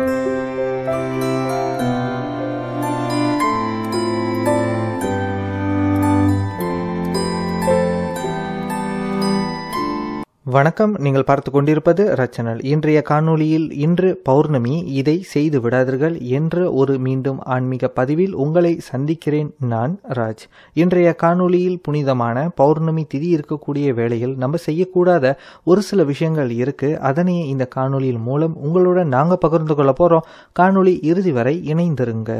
Música வணக்கம் நீங்கள் பார்த்து கொண்டிருப்பது ரச்சனல் இன்றைய காணொளியில் இன்று பௌர்ணமி இதை செய்து விடாதீர்கள் என்று ஒரு மீண்டும் ஆன்மீக பதிவில் உங்களை சந்திக்கிறேன் நான் ராஜ் இன்றைய காணொளியில் புனிதமான பௌர்ணமி திதி இருக்கக்கூடிய வேளையில் நம்ம செய்யக்கூடாத ஒரு சில விஷயங்கள் இருக்கு அதனையே இந்த காணொளியின் மூலம் உங்களுடன் நாங்கள் பகிர்ந்து கொள்ள போகிறோம் காணொளி இறுதி வரை இணைந்திருங்க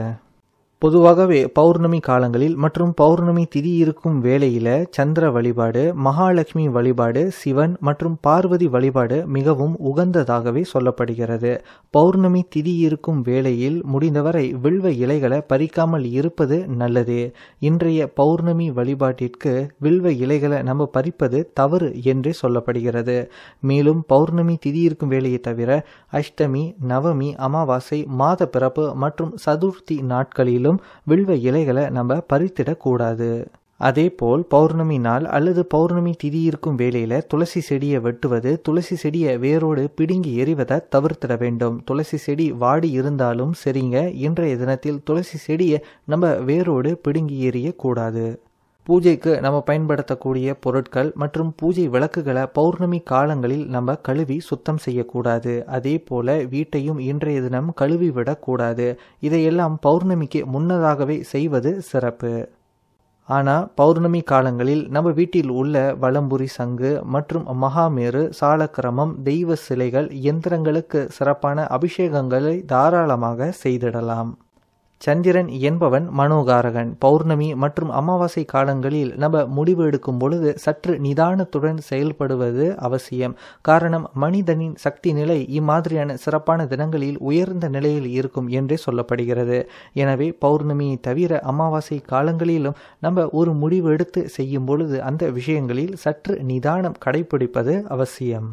பொதுவாகவே பௌர்ணமி காலங்களில் மற்றும் பௌர்ணமி திதி இருக்கும் வேளையில சந்திர வழிபாடு மகாலட்சுமி வழிபாடு சிவன் மற்றும் பார்வதி வழிபாடு மிகவும் உகந்ததாகவே சொல்லப்படுகிறது பௌர்ணமி திதி இருக்கும் வேளையில் முடிந்தவரை வில்வ இலைகளை பறிக்காமல் இருப்பது நல்லது இன்றைய பௌர்ணமி வழிபாட்டிற்கு வில்வ இலைகளை நம்ம பறிப்பது தவறு என்றே சொல்லப்படுகிறது மேலும் பௌர்ணமி திதி இருக்கும் வேளையை தவிர அஷ்டமி நவமி அமாவாசை மாத பிறப்பு மற்றும் சதுர்த்தி நாட்களிலும் மேலும் வில்வ இலைகளை நம்ம பறித்திடக்கூடாது அதே போல் பௌர்ணமி நாள் அல்லது பௌர்ணமி திதி இருக்கும் வேளையில் துளசி செடியை வெட்டுவது துளசி செடியை வேரோடு பிடுங்கி எறிவதை தவிர்த்திட வேண்டும் துளசி செடி வாடி இருந்தாலும் சரிங்க இன்றைய தினத்தில் துளசி செடியை நம்ம வேரோடு பிடுங்கி எறியக்கூடாது பூஜைக்கு நம்ம பயன்படுத்தக்கூடிய பொருட்கள் மற்றும் பூஜை விளக்குகளை பௌர்ணமி காலங்களில் நம்ம கழுவி சுத்தம் செய்யக்கூடாது அதே போல வீட்டையும் இன்றைய தினம் கழுவி விடக்கூடாது இதையெல்லாம் பௌர்ணமிக்கு முன்னதாகவே செய்வது சிறப்பு ஆனால் பௌர்ணமி காலங்களில் நம்ம வீட்டில் உள்ள வளம்புரி சங்கு மற்றும் மகாமேரு சாலக்கிரமம் தெய்வ சிலைகள் எந்திரங்களுக்கு சிறப்பான அபிஷேகங்களை தாராளமாக செய்திடலாம் சந்திரன் என்பவன் மனோகாரகன் பௌர்ணமி மற்றும் அமாவாசை காலங்களில் நம்ம முடிவு எடுக்கும் பொழுது சற்று நிதானத்துடன் செயல்படுவது அவசியம் காரணம் மனிதனின் சக்தி நிலை இம்மாதிரியான சிறப்பான தினங்களில் உயர்ந்த நிலையில் இருக்கும் என்றே சொல்லப்படுகிறது எனவே பௌர்ணமியை தவிர அமாவாசை காலங்களிலும் நம்ம ஒரு முடிவு எடுத்து செய்யும் பொழுது அந்த விஷயங்களில் சற்று நிதானம் கடைபிடிப்பது அவசியம்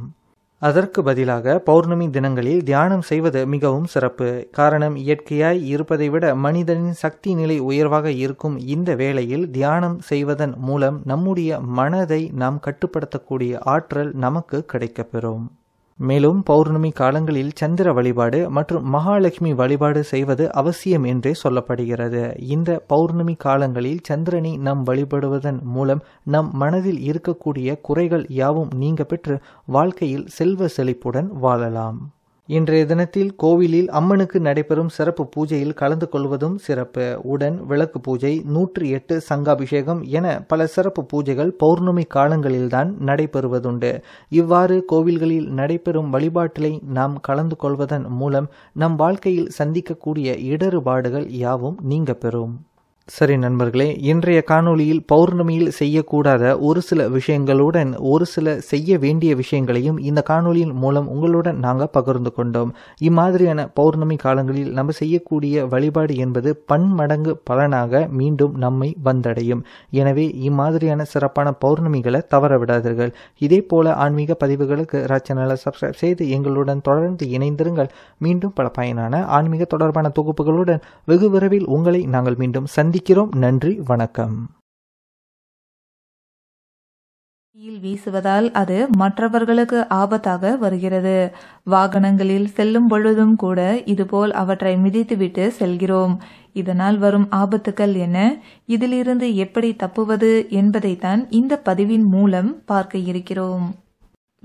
அதற்கு பதிலாக பௌர்ணமி தினங்களில் தியானம் செய்வது மிகவும் சிறப்பு காரணம் இயற்கையாய் இருப்பதை விட மனிதனின் சக்தி நிலை உயர்வாக இருக்கும் இந்த வேளையில் தியானம் செய்வதன் மூலம் நம்முடைய மனதை நாம் கட்டுப்படுத்தக்கூடிய ஆற்றல் நமக்கு கிடைக்கப்பெறும் மேலும் பௌர்ணமி காலங்களில் சந்திர வழிபாடு மற்றும் மகாலட்சுமி வழிபாடு செய்வது அவசியம் என்றே சொல்லப்படுகிறது இந்த பௌர்ணமி காலங்களில் சந்திரனை நாம் வழிபடுவதன் மூலம் நம் மனதில் இருக்கக்கூடிய குறைகள் யாவும் நீங்க பெற்று வாழ்க்கையில் செல்வ செழிப்புடன் வாழலாம் இன்றைய தினத்தில் கோவிலில் அம்மனுக்கு நடைபெறும் சிறப்பு பூஜையில் கலந்து கொள்வதும் சிறப்பு உடன் விளக்கு பூஜை நூற்றி எட்டு சங்காபிஷேகம் என பல சிறப்பு பூஜைகள் பௌர்ணமி காலங்களில்தான் நடைபெறுவதுண்டு இவ்வாறு கோவில்களில் நடைபெறும் வழிபாட்டிலை நாம் கலந்து கொள்வதன் மூலம் நம் வாழ்க்கையில் சந்திக்கக்கூடிய இடறுபாடுகள் யாவும் நீங்க பெறும் சரி நண்பர்களே இன்றைய காணொளியில் பௌர்ணமியில் செய்யக்கூடாத ஒரு சில விஷயங்களுடன் ஒரு சில செய்ய வேண்டிய விஷயங்களையும் இந்த காணொளியின் மூலம் உங்களுடன் நாங்கள் பகிர்ந்து கொண்டோம் இம்மாதிரியான பௌர்ணமி காலங்களில் நம்ம செய்யக்கூடிய வழிபாடு என்பது பன்மடங்கு பலனாக மீண்டும் நம்மை வந்தடையும் எனவே இம்மாதிரியான சிறப்பான பௌர்ணமிகளை தவற விடாதீர்கள் இதே போல ஆன்மீக பதிவுகளுக்கு சேனலை சப்ஸ்கிரைப் செய்து எங்களுடன் தொடர்ந்து இணைந்திருங்கள் மீண்டும் பல பயனான ஆன்மீக தொடர்பான தொகுப்புகளுடன் வெகு விரைவில் உங்களை நாங்கள் மீண்டும் சந்தி சந்திக்கிறோம் நன்றி வணக்கம் வீசுவதால் அது மற்றவர்களுக்கு ஆபத்தாக வருகிறது வாகனங்களில் செல்லும் பொழுதும் கூட இதுபோல் அவற்றை மிதித்துவிட்டு செல்கிறோம் இதனால் வரும் ஆபத்துகள் என்ன இதிலிருந்து எப்படி தப்புவது என்பதைத்தான் இந்த பதிவின் மூலம் பார்க்க இருக்கிறோம்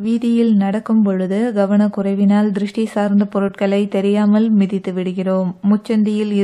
வீதியில் நடக்கும் பொழுது கவனக்குறைவினால் திருஷ்டி சார்ந்த பொருட்களை தெரியாமல் மிதித்து விடுகிறோம் முச்சந்தியில்